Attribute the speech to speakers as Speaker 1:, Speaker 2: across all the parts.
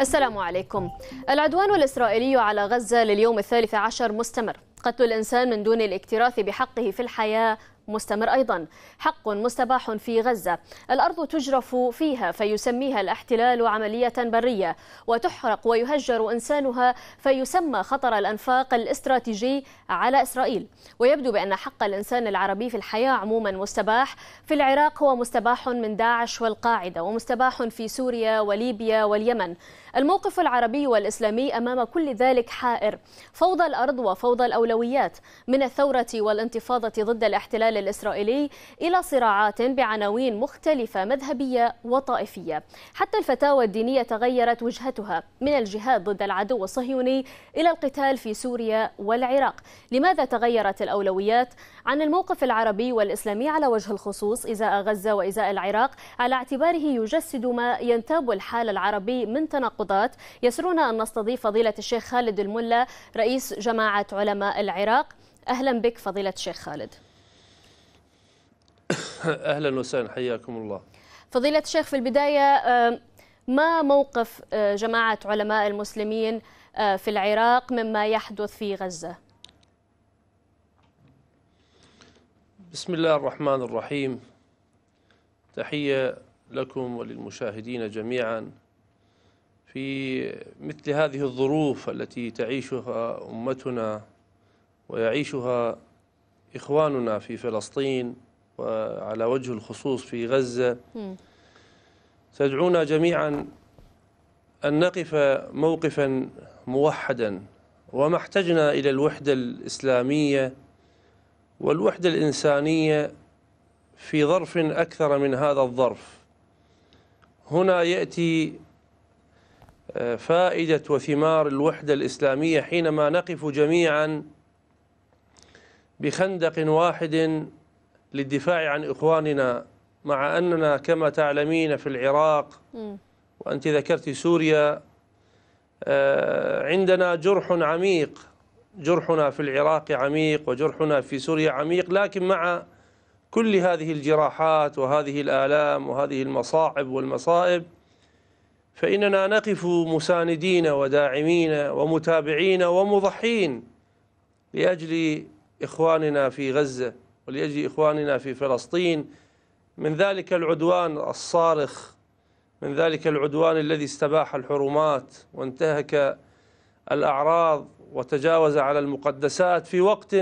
Speaker 1: السلام عليكم العدوان الإسرائيلي على غزة لليوم الثالث عشر مستمر قتل الإنسان من دون الاكتراث بحقه في الحياة مستمر أيضا حق مستباح في غزة الأرض تجرف فيها فيسميها الاحتلال عملية برية وتحرق ويهجر إنسانها فيسمى خطر الأنفاق الاستراتيجي على إسرائيل ويبدو بأن حق الإنسان العربي في الحياة عموما مستباح في العراق هو مستباح من داعش والقاعدة ومستباح في سوريا وليبيا واليمن الموقف العربي والإسلامي أمام كل ذلك حائر فوضى الأرض وفوضى الأولويات من الثورة والانتفاضة ضد الاحتلال الإسرائيلي إلى صراعات بعناوين مختلفة مذهبية وطائفية حتى الفتاوى الدينية تغيرت وجهتها من الجهاد ضد العدو الصهيوني إلى القتال في سوريا والعراق لماذا تغيرت الأولويات عن الموقف العربي والإسلامي على وجه الخصوص إزاء غزة وإزاء العراق على اعتباره يجسد ما ينتاب الحال العربي من تناقض القضاة يسرنا أن نستضيف فضيلة الشيخ خالد الملا رئيس جماعة علماء العراق أهلا بك فضيلة الشيخ خالد
Speaker 2: أهلا وسهلا حياكم الله
Speaker 1: فضيلة الشيخ في البداية آه، ما موقف آه، جماعة علماء المسلمين آه، في العراق مما يحدث في غزة
Speaker 2: بسم الله الرحمن الرحيم تحية لكم وللمشاهدين جميعا في مثل هذه الظروف التي تعيشها أمتنا ويعيشها إخواننا في فلسطين وعلى وجه الخصوص في غزة تدعونا جميعا أن نقف موقفا موحدا وما احتجنا إلى الوحدة الإسلامية والوحدة الإنسانية في ظرف أكثر من هذا الظرف هنا يأتي فائدة وثمار الوحدة الإسلامية حينما نقف جميعا بخندق واحد للدفاع عن إخواننا مع أننا كما تعلمين في العراق وأنت ذكرت سوريا آه، عندنا جرح عميق جرحنا في العراق عميق وجرحنا في سوريا عميق لكن مع كل هذه الجراحات وهذه الآلام وهذه المصاعب والمصائب فإننا نقف مساندين وداعمين ومتابعين ومضحين لأجل إخواننا في غزة ولأجل إخواننا في فلسطين من ذلك العدوان الصارخ من ذلك العدوان الذي استباح الحرمات وانتهك الأعراض وتجاوز على المقدسات في وقت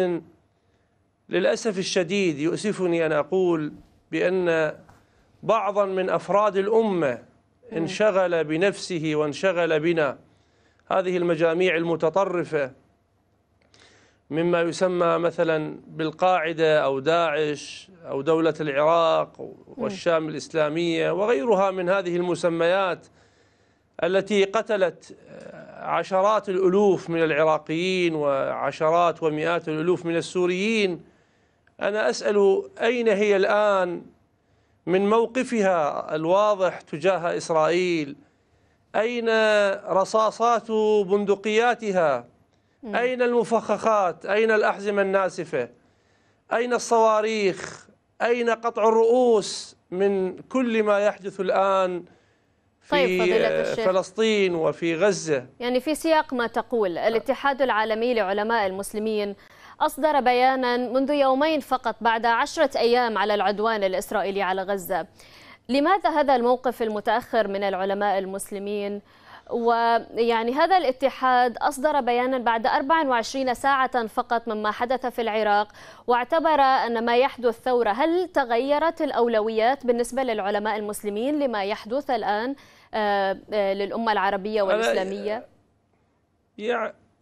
Speaker 2: للأسف الشديد يؤسفني أن أقول بأن بعضا من أفراد الأمة انشغل بنفسه وانشغل بنا هذه المجاميع المتطرفة مما يسمى مثلا بالقاعدة أو داعش أو دولة العراق والشام الإسلامية وغيرها من هذه المسميات التي قتلت عشرات الألوف من العراقيين وعشرات ومئات الألوف من السوريين أنا أسأل أين هي الآن من موقفها الواضح تجاه إسرائيل أين رصاصات بندقياتها أين المفخخات أين الأحزمة الناسفة أين الصواريخ أين قطع الرؤوس من كل ما يحدث الآن
Speaker 1: في طيب آه،
Speaker 2: فلسطين وفي غزة
Speaker 1: يعني في سياق ما تقول الاتحاد العالمي لعلماء المسلمين أصدر بيانا منذ يومين فقط بعد عشرة أيام على العدوان الإسرائيلي على غزة لماذا هذا الموقف المتأخر من العلماء المسلمين؟ ويعني هذا الاتحاد أصدر بيانا بعد 24 ساعة فقط مما حدث في العراق واعتبر أن ما يحدث ثورة هل تغيرت الأولويات بالنسبة للعلماء المسلمين لما يحدث الآن آه، آه، للأمة العربية والإسلامية؟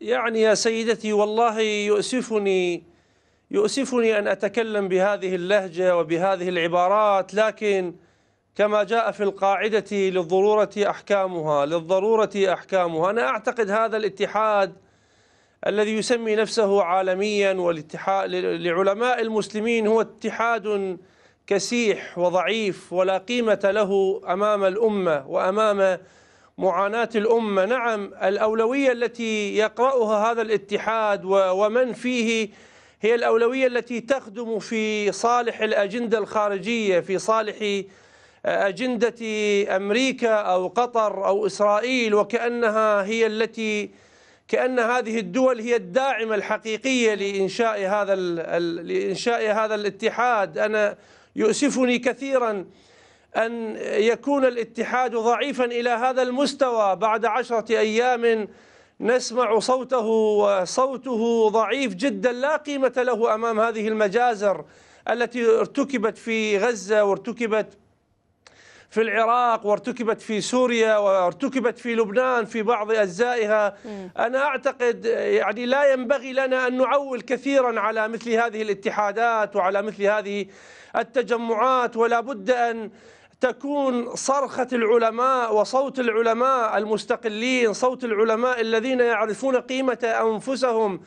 Speaker 2: يعني يا سيدتي والله يؤسفني يؤسفني أن أتكلم بهذه اللهجة وبهذه العبارات لكن كما جاء في القاعدة للضرورة أحكامها للضرورة أحكامها أنا أعتقد هذا الاتحاد الذي يسمي نفسه عالميا والاتحاد لعلماء المسلمين هو اتحاد كسيح وضعيف ولا قيمة له أمام الأمة وأمام معاناة الأمة نعم الأولوية التي يقرأها هذا الاتحاد ومن فيه هي الأولوية التي تخدم في صالح الأجندة الخارجية في صالح آه، أجندة أمريكا أو قطر أو إسرائيل وكأنها هي التي كأن هذه الدول هي الداعمة الحقيقية لإنشاء هذا لإنشاء هذا الاتحاد أنا يؤسفني كثيرا أن يكون الاتحاد ضعيفا إلى هذا المستوى بعد عشرة أيام نسمع صوته وصوته ضعيف جدا لا قيمة له أمام هذه المجازر التي ارتكبت في غزة وارتكبت في العراق وارتكبت في سوريا وارتكبت في لبنان في بعض أجزائها أنا أعتقد يعني لا ينبغي لنا أن نعول كثيرا على مثل هذه الاتحادات وعلى مثل هذه التجمعات ولا بد أن تكون صرخة العلماء وصوت العلماء المستقلين صوت العلماء الذين يعرفون قيمة أنفسهم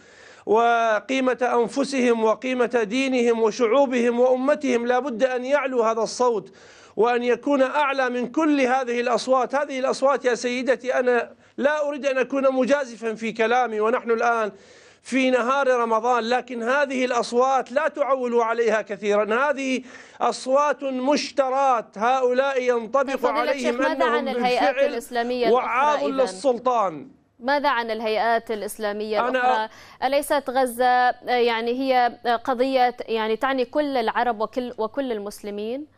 Speaker 2: وقيمة أنفسهم وقيمة دينهم وشعوبهم وأمتهم لا بد أن يعلو هذا الصوت وأن يكون أعلى من كل هذه الأصوات هذه الأصوات يا سيدتي أنا لا أريد أن أكون مجازفا في كلامي ونحن الآن في نهار رمضان لكن هذه الأصوات لا تعول عليها كثيرا هذه أصوات مشترات هؤلاء ينطبق عليهم
Speaker 1: ماذا عن الهيئات الإسلامية وعاض
Speaker 2: للسلطان
Speaker 1: ماذا عن الهيئات الإسلامية أنا الأخرى؟ أليست غزة آه، يعني هي آه، قضية يعني تعني كل العرب وكل, وكل المسلمين؟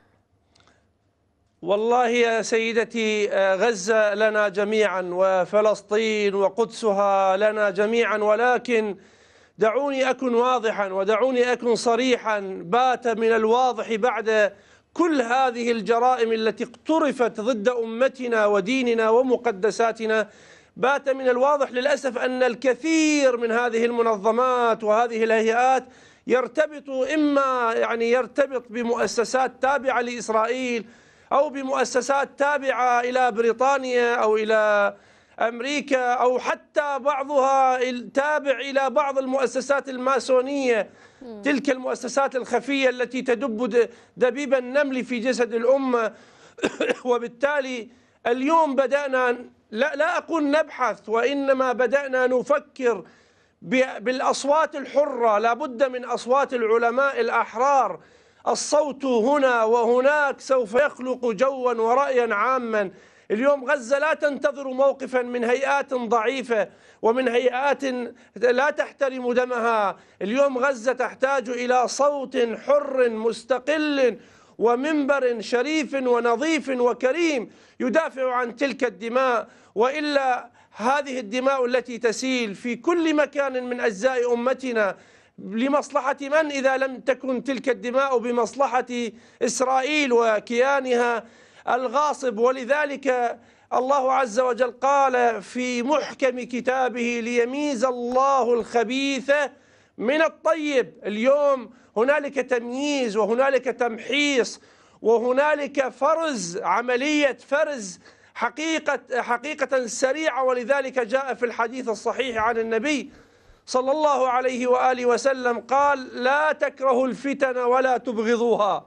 Speaker 2: والله يا سيدتي آه، غزة لنا جميعا وفلسطين وقدسها لنا جميعا ولكن دعوني أكن واضحا ودعوني أكن صريحا بات من الواضح بعد كل هذه الجرائم التي اقترفت ضد أمتنا وديننا ومقدساتنا بات من الواضح للأسف أن الكثير من هذه المنظمات وهذه الهيئات يرتبط إما يعني يرتبط بمؤسسات تابعة لإسرائيل أو بمؤسسات تابعة إلى بريطانيا أو إلى أمريكا أو حتى بعضها تابع إلى بعض المؤسسات الماسونية تلك المؤسسات الخفية التي تدب دبيب النمل في جسد الأمة وبالتالي اليوم بدأنا لا, لا أقول نبحث وإنما بدأنا نفكر بالأصوات الحرة لابد من أصوات العلماء الأحرار الصوت هنا وهناك سوف يخلق جوا ورأيا عاما اليوم غزة لا تنتظر موقفا من هيئات ضعيفة ومن هيئات لا تحترم دمها اليوم غزة تحتاج إلى صوت حر مستقل ومنبر شريف ونظيف وكريم يدافع عن تلك الدماء وإلا هذه الدماء التي تسيل في كل مكان من أجزاء أمتنا لمصلحة من إذا لم تكن تلك الدماء بمصلحة إسرائيل وكيانها الغاصب ولذلك الله عز وجل قال في محكم كتابه ليميز الله الخبيث من الطيب اليوم هنالك تمييز وهنالك تمحيص وهنالك فرز عملية فرز حقيقة حقيقة سريعة ولذلك جاء في الحديث الصحيح عن النبي صلى الله عليه وآله وسلم قال لا تكرهوا الفتن ولا تبغضوها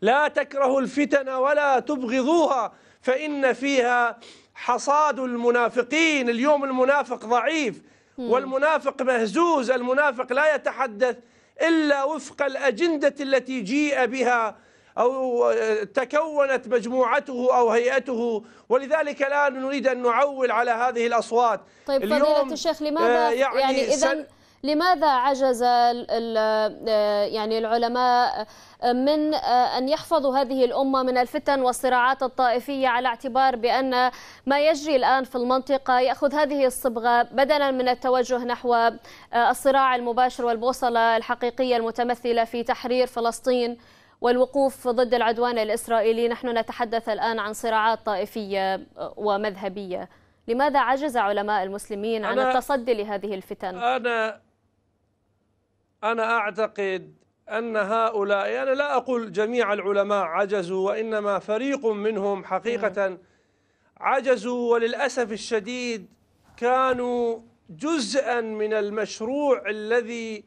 Speaker 2: لا تكرهوا الفتن ولا تبغضوها فإن فيها حصاد المنافقين اليوم المنافق ضعيف والمنافق مهزوز المنافق لا يتحدث إلا وفق الأجندة التي جيء بها أو تكونت مجموعته أو هيئته ولذلك لا نريد أن نعول على هذه الأصوات طيب فضيلة الشيخ لماذا آه، يعني, يعني إذا
Speaker 1: لماذا عجز آه، يعني العلماء من آه، أن يحفظوا هذه الأمة من الفتن والصراعات الطائفية على اعتبار بأن ما يجري الآن في المنطقة يأخذ هذه الصبغة بدلا من التوجه نحو الصراع المباشر والبوصلة الحقيقية المتمثلة في تحرير فلسطين والوقوف ضد العدوان الإسرائيلي نحن نتحدث الآن عن صراعات طائفية ومذهبية لماذا عجز علماء المسلمين عن التصدي لهذه الفتن؟
Speaker 2: أنا أنا أعتقد أن هؤلاء أنا يعني لا أقول جميع العلماء عجزوا وإنما فريق منهم حقيقة نعم. عجزوا وللأسف الشديد كانوا جزءا من المشروع الذي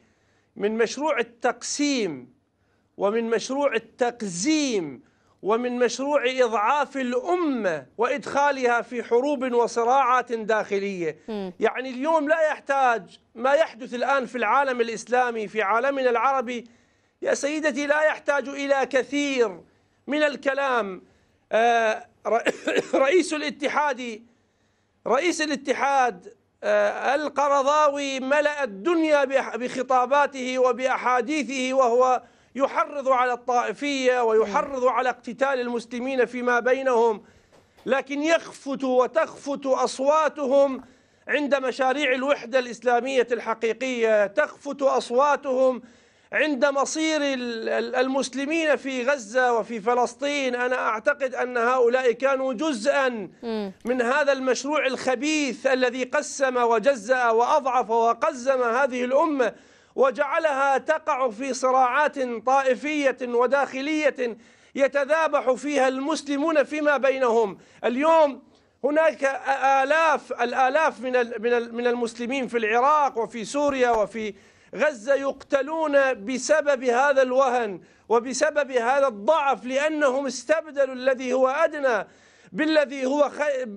Speaker 2: من مشروع التقسيم ومن مشروع التقزيم ومن مشروع إضعاف الأمة وإدخالها في حروب وصراعات داخلية م. يعني اليوم لا يحتاج ما يحدث الآن في العالم الإسلامي في عالمنا العربي يا سيدتي لا يحتاج إلى كثير من الكلام آه، رئيس الاتحاد رئيس الاتحاد آه، القرضاوي ملأ الدنيا بخطاباته وبأحاديثه وهو يحرض على الطائفية ويحرض على اقتتال المسلمين فيما بينهم لكن يخفت وتخفت أصواتهم عند مشاريع الوحدة الإسلامية الحقيقية تخفت أصواتهم عند مصير المسلمين في غزة وفي فلسطين أنا أعتقد أن هؤلاء كانوا جزءا من هذا المشروع الخبيث الذي قسم وجزأ وأضعف وقزم هذه الأمة وجعلها تقع في صراعات طائفية وداخلية يتذابح فيها المسلمون فيما بينهم اليوم هناك آلاف الآلاف من من المسلمين في العراق وفي سوريا وفي غزة يقتلون بسبب هذا الوهن وبسبب هذا الضعف لأنهم استبدلوا الذي هو أدنى بالذي هو خير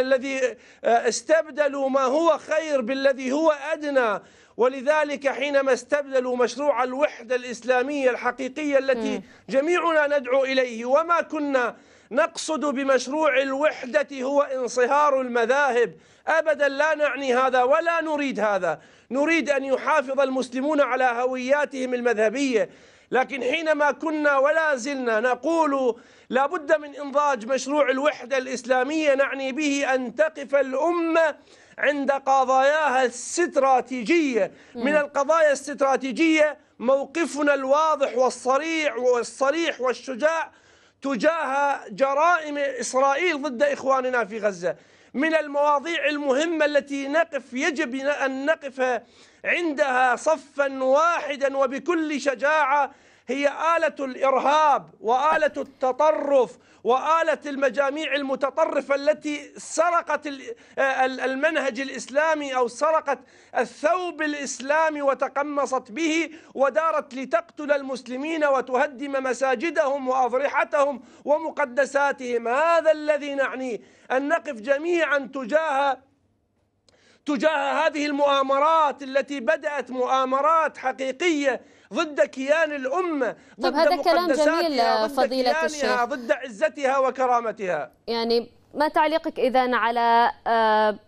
Speaker 2: الذي آه، استبدلوا ما هو خير بالذي هو أدنى ولذلك حينما استبدلوا مشروع الوحدة الإسلامية الحقيقية التي جميعنا ندعو إليه وما كنا نقصد بمشروع الوحدة هو انصهار المذاهب أبدا لا نعني هذا ولا نريد هذا نريد أن يحافظ المسلمون على هوياتهم المذهبية لكن حينما كنا ولا زلنا نقول لابد من إنضاج مشروع الوحدة الإسلامية نعني به أن تقف الأمة عند قضاياها الاستراتيجية من القضايا الاستراتيجية موقفنا الواضح والصريح والصريح والشجاع تجاه جرائم إسرائيل ضد إخواننا في غزة من المواضيع المهمة التي نقف يجب أن نقف عندها صفا واحدا وبكل شجاعة هي آلة الإرهاب وآلة التطرف وآلة المجاميع المتطرفة التي سرقت آه، المنهج الإسلامي أو سرقت الثوب الإسلامي وتقمصت به ودارت لتقتل المسلمين وتهدم مساجدهم وأضرحتهم ومقدساتهم هذا الذي نعنيه أن نقف جميعا تجاه تجاه هذه المؤامرات التي بدأت مؤامرات حقيقية ضد كيان
Speaker 1: الأمة ضد طب هذا كلام جميل فضيلة الشيخ ضد عزتها وكرامتها يعني ما تعليقك إذا على آه،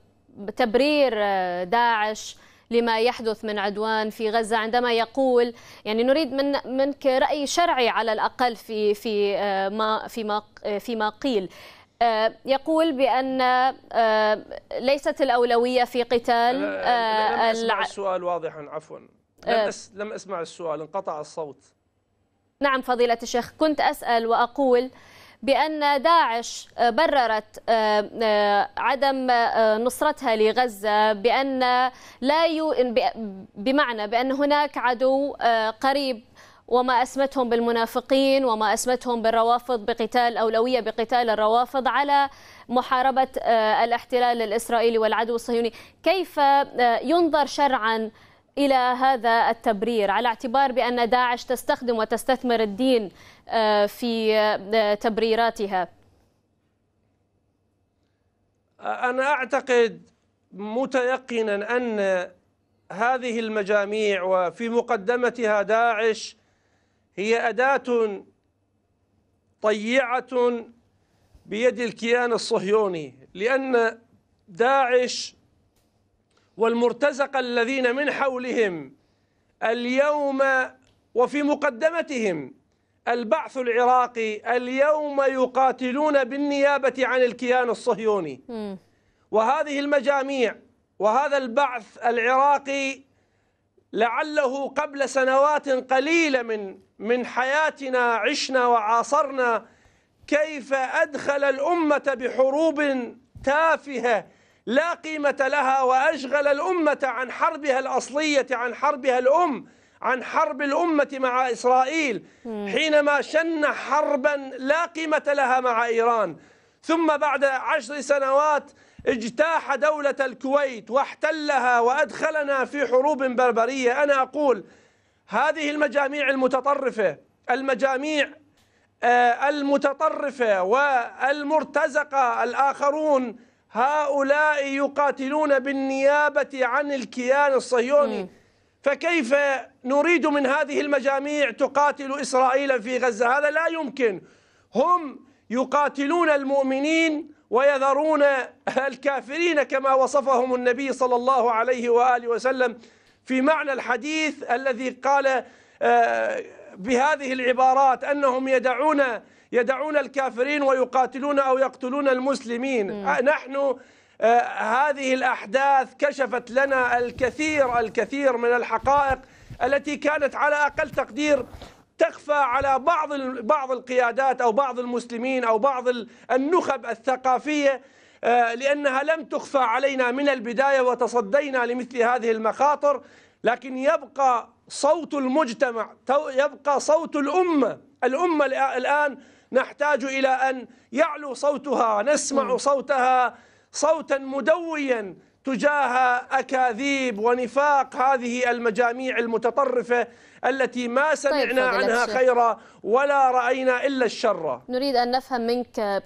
Speaker 1: تبرير آه، داعش لما يحدث من عدوان في غزة عندما يقول يعني نريد من منك رأي شرعي على الأقل في في آه، ما في ما في ما قيل آه، يقول بأن آه، ليست الأولوية في قتال آه، لم أسمع
Speaker 2: السؤال واضحا عفوا لم أسمع السؤال انقطع الصوت
Speaker 1: نعم فضيلة الشيخ كنت أسأل وأقول بأن داعش بررت عدم نصرتها لغزة بأن لا يو بمعنى بأن هناك عدو قريب وما أسمتهم بالمنافقين وما أسمتهم بالروافض بقتال أولوية بقتال الروافض على محاربة آه، الاحتلال الإسرائيلي والعدو الصهيوني كيف آه، ينظر شرعا إلى هذا التبرير على اعتبار بأن داعش تستخدم وتستثمر الدين آه، في تبريراتها
Speaker 2: أنا أعتقد متيقنا أن هذه المجاميع وفي مقدمتها داعش هي أداة طيعة بيد الكيان الصهيوني لأن داعش والمرتزقة الذين من حولهم اليوم وفي مقدمتهم البعث العراقي اليوم يقاتلون بالنيابة عن الكيان الصهيوني وهذه المجاميع وهذا البعث العراقي لعله قبل سنوات قليلة من من حياتنا عشنا وعاصرنا كيف أدخل الأمة بحروب تافهة لا قيمة لها وأشغل الأمة عن حربها الأصلية عن حربها الأم عن حرب الأمة مع إسرائيل حينما شن حربا لا قيمة لها مع إيران ثم بعد عشر سنوات اجتاح دولة الكويت واحتلها وأدخلنا في حروب بربرية أنا أقول هذه المجاميع المتطرفة المجاميع آه، المتطرفة والمرتزقة الآخرون هؤلاء يقاتلون بالنيابة عن الكيان الصهيوني فكيف نريد من هذه المجاميع تقاتل إسرائيل في غزة هذا لا يمكن هم يقاتلون المؤمنين ويذرون الكافرين كما وصفهم النبي صلى الله عليه وآله وسلم في معنى الحديث الذي قال آه، بهذه العبارات أنهم يدعون يدعون الكافرين ويقاتلون أو يقتلون المسلمين آه، نحن آه، هذه الأحداث كشفت لنا الكثير الكثير من الحقائق التي كانت على أقل تقدير تخفى على بعض بعض القيادات او بعض المسلمين او بعض النخب الثقافيه آه، لانها لم تخفى علينا من البدايه وتصدينا لمثل هذه المخاطر لكن يبقى صوت المجتمع يبقى صوت الامه الامه الان نحتاج الى ان يعلو صوتها نسمع صوتها صوتا مدويا تجاه أكاذيب ونفاق هذه المجاميع المتطرفة التي ما طيب سمعنا طيب عنها خيرا ولا رأينا إلا الشر
Speaker 1: نريد أن نفهم منك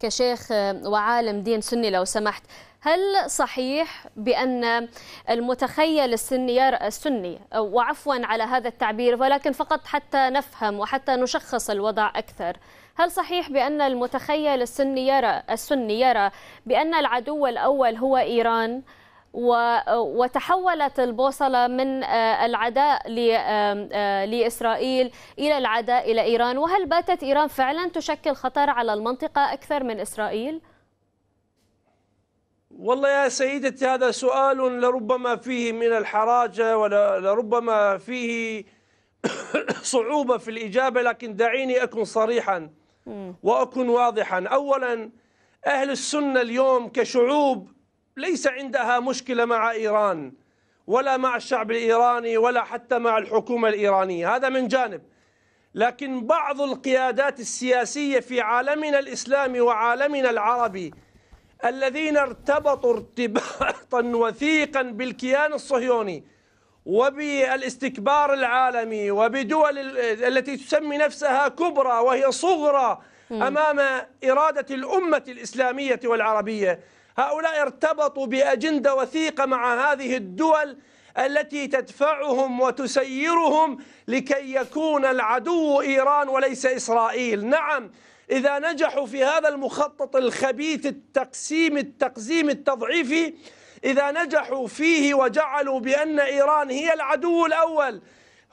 Speaker 1: كشيخ وعالم دين سني لو سمحت هل صحيح بأن المتخيل السني السني وعفوا على هذا التعبير ولكن فقط حتى نفهم وحتى نشخص الوضع أكثر هل صحيح بأن المتخيل السني يرى السني يرى بأن العدو الأول هو إيران وتحولت البوصلة من آه، العداء آه، لإسرائيل إلى العداء إلى إيران وهل باتت إيران فعلا تشكل خطر على المنطقة أكثر من إسرائيل؟
Speaker 2: والله يا سيدتي هذا سؤال لربما فيه من الحراجة ولربما فيه صعوبة في الإجابة لكن دعيني أكون صريحاً وأكون واضحا أولا أهل السنة اليوم كشعوب ليس عندها مشكلة مع إيران ولا مع الشعب الإيراني ولا حتى مع الحكومة الإيرانية هذا من جانب لكن بعض القيادات السياسية في عالمنا الإسلامي وعالمنا العربي الذين ارتبطوا ارتباطا وثيقا بالكيان الصهيوني وبالاستكبار العالمي وبدول التي تسمي نفسها كبرى وهي صغرى أمام إرادة الأمة الإسلامية والعربية هؤلاء ارتبطوا بأجندة وثيقة مع هذه الدول التي تدفعهم وتسيرهم لكي يكون العدو إيران وليس إسرائيل نعم إذا نجحوا في هذا المخطط الخبيث التقسيم التقزيم التضعيفي إذا نجحوا فيه وجعلوا بأن إيران هي العدو الأول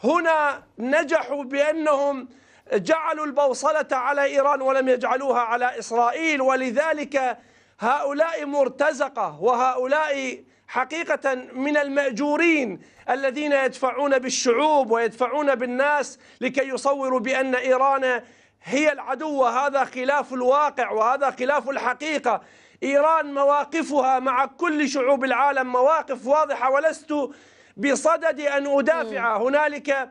Speaker 2: هنا نجحوا بأنهم جعلوا البوصلة على إيران ولم يجعلوها على إسرائيل ولذلك هؤلاء مرتزقة وهؤلاء حقيقة من المأجورين الذين يدفعون بالشعوب ويدفعون بالناس لكي يصوروا بأن إيران هي العدو وهذا خلاف الواقع وهذا خلاف الحقيقة إيران مواقفها مع كل شعوب العالم مواقف واضحة ولست بصدد أن أدافع هنالك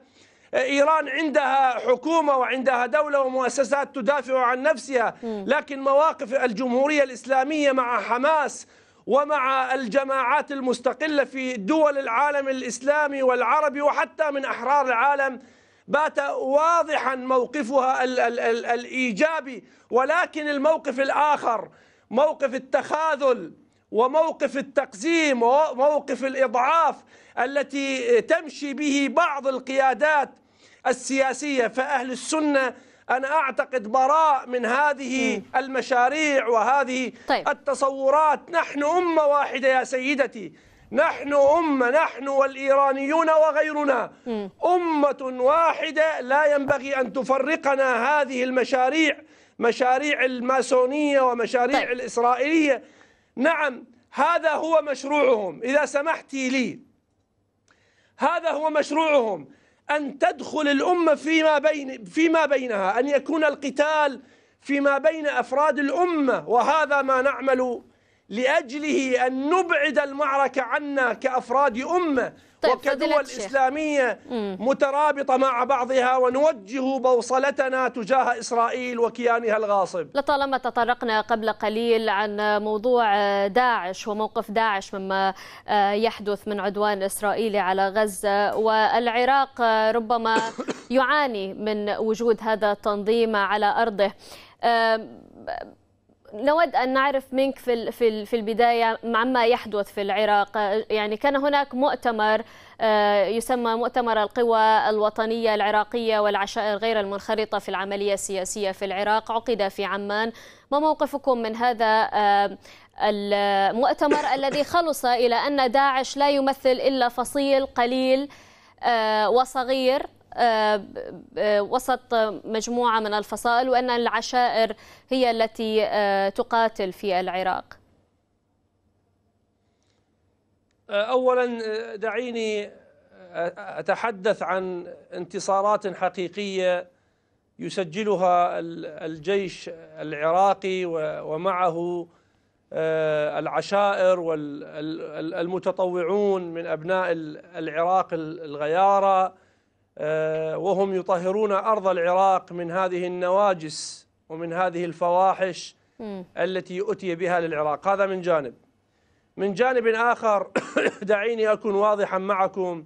Speaker 2: إيران عندها حكومة وعندها دولة ومؤسسات تدافع عن نفسها لكن مواقف الجمهورية الإسلامية مع حماس ومع الجماعات المستقلة في دول العالم الإسلامي والعربي وحتى من أحرار العالم بات واضحا موقفها الإيجابي ولكن الموقف الآخر موقف التخاذل وموقف التقزيم وموقف الإضعاف التي تمشي به بعض القيادات السياسية فأهل السنة أنا أعتقد براء من هذه م. المشاريع وهذه طيب. التصورات نحن أمة واحدة يا سيدتي نحن أمة نحن والإيرانيون وغيرنا م. أمة واحدة لا ينبغي أن تفرقنا هذه المشاريع مشاريع الماسونية ومشاريع طيب. الإسرائيلية نعم هذا هو مشروعهم إذا سمحت لي هذا هو مشروعهم أن تدخل الأمة فيما, بين فيما بينها أن يكون القتال فيما بين أفراد الأمة وهذا ما نعمل لأجله أن نبعد المعركة عنا كأفراد أمة طيب وكدول إسلامية مترابطة مع بعضها ونوجه بوصلتنا تجاه إسرائيل وكيانها الغاصب
Speaker 1: لطالما تطرقنا قبل قليل عن موضوع داعش وموقف داعش مما يحدث من عدوان إسرائيلي على غزة والعراق ربما يعاني من وجود هذا التنظيم على أرضه نود أن نعرف منك في في في البداية عما يحدث في العراق أه، يعني كان هناك مؤتمر أه، يسمى مؤتمر القوى الوطنية العراقية والعشائر غير المنخرطة في العملية السياسية في العراق عقد في عمان ما موقفكم من هذا أه، المؤتمر الذي خلص إلى أن داعش لا يمثل إلا فصيل قليل وصغير آه، آه، وسط مجموعة من الفصائل وأن العشائر هي التي آه، تقاتل في العراق
Speaker 2: أولا دعيني أتحدث عن انتصارات حقيقية يسجلها الجيش العراقي ومعه العشائر والمتطوعون من أبناء العراق الغيارى آه، وهم يطهرون أرض العراق من هذه النواجس ومن هذه الفواحش التي أتي بها للعراق هذا من جانب من جانب آخر دعيني أكون واضحا معكم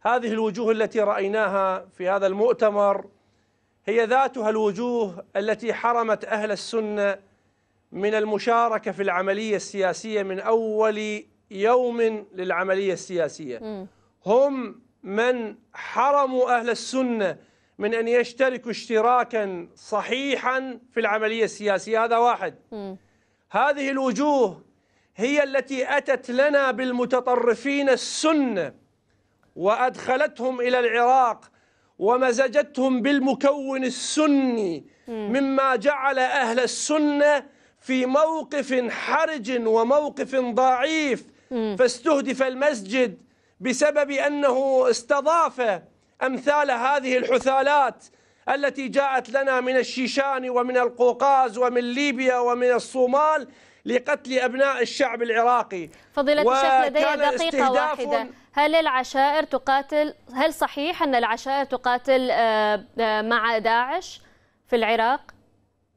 Speaker 2: هذه الوجوه التي رأيناها في هذا المؤتمر هي ذاتها الوجوه التي حرمت أهل السنة من المشاركة في العملية السياسية من أول يوم للعملية السياسية هم من حرموا أهل السنة من أن يشتركوا اشتراكا صحيحا في العملية السياسية هذا واحد م. هذه الوجوه هي التي أتت لنا بالمتطرفين السنة وأدخلتهم إلى العراق ومزجتهم بالمكون السني مما جعل أهل السنة في موقف حرج وموقف ضعيف فاستهدف المسجد بسبب أنه استضاف أمثال هذه الحثالات التي جاءت لنا من الشيشان ومن القوقاز ومن ليبيا ومن الصومال لقتل أبناء الشعب العراقي فضيلة الشيخ لدي دقيقة واحدة
Speaker 1: هل العشائر تقاتل هل صحيح أن العشائر تقاتل آه، آه، مع داعش في العراق؟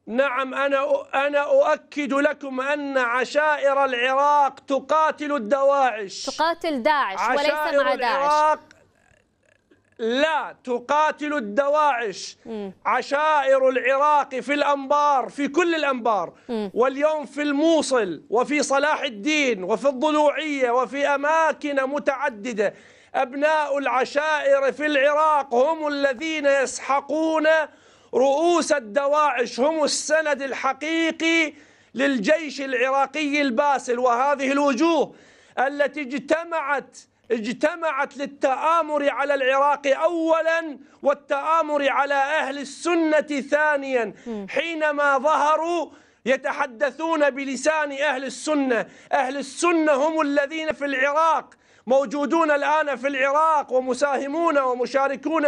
Speaker 2: نعم أنا أنا أؤكد لكم أن عشائر العراق تقاتل الدواعش تقاتل داعش وليس مع داعش لا تقاتل الدواعش م. عشائر العراق في الأنبار في كل الأنبار م. واليوم في الموصل وفي صلاح الدين وفي الضلوعية وفي أماكن متعددة أبناء العشائر في العراق هم الذين يسحقون رؤوس الدواعش هم السند الحقيقي للجيش العراقي الباسل وهذه الوجوه التي اجتمعت اجتمعت للتآمر على العراق أولا والتآمر على أهل السنة ثانيا حينما ظهروا يتحدثون بلسان أهل السنة أهل السنة هم الذين في العراق موجودون الآن في العراق ومساهمون ومشاركون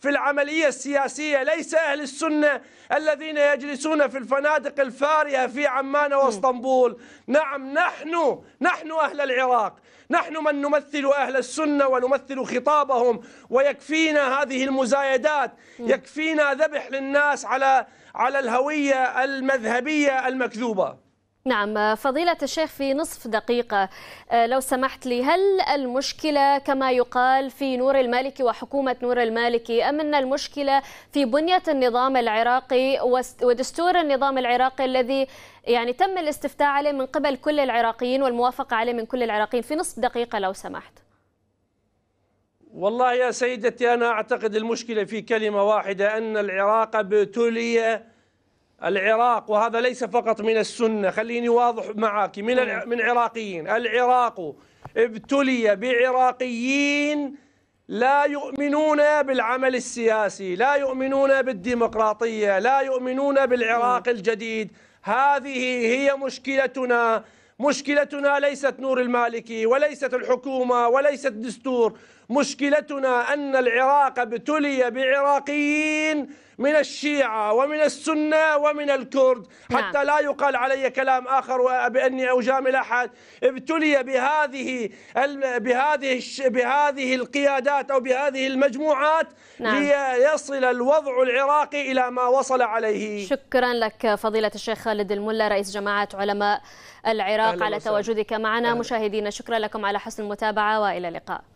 Speaker 2: في العملية السياسية ليس أهل السنة الذين يجلسون في الفنادق الفارهة في عمان واسطنبول نعم نحن نحن أهل العراق نحن من نمثل أهل السنة ونمثل خطابهم ويكفينا هذه المزايدات يكفينا ذبح للناس على على الهوية المذهبية المكذوبة
Speaker 1: نعم فضيلة الشيخ في نصف دقيقة آه، لو سمحت لي هل المشكلة كما يقال في نور المالكي وحكومة نور المالكي أم أن المشكلة في بنية النظام العراقي ودستور النظام العراقي الذي يعني تم الاستفتاء عليه من قبل كل العراقيين والموافقة عليه من كل العراقيين في نصف دقيقة لو سمحت
Speaker 2: والله يا سيدتي أنا أعتقد المشكلة في كلمة واحدة أن العراق ابتلي العراق وهذا ليس فقط من السنة خليني واضح معك من نعم. من عراقيين العراق ابتلي بعراقيين لا يؤمنون بالعمل السياسي لا يؤمنون بالديمقراطية لا يؤمنون بالعراق نعم. الجديد هذه هي مشكلتنا مشكلتنا ليست نور المالكي وليست الحكومة وليست الدستور مشكلتنا أن العراق ابتلي بعراقيين من الشيعة ومن السنة ومن الكرد نعم. حتى لا يقال علي كلام آخر بأني أجامل أحد ابتلي بهذه بهذه بهذه القيادات أو بهذه المجموعات نعم. ليصل الوضع العراقي إلى ما وصل عليه
Speaker 1: شكرا لك فضيلة الشيخ خالد الملا رئيس جماعة علماء العراق على تواجدك معنا مشاهدينا شكرا لكم على حسن المتابعة وإلى اللقاء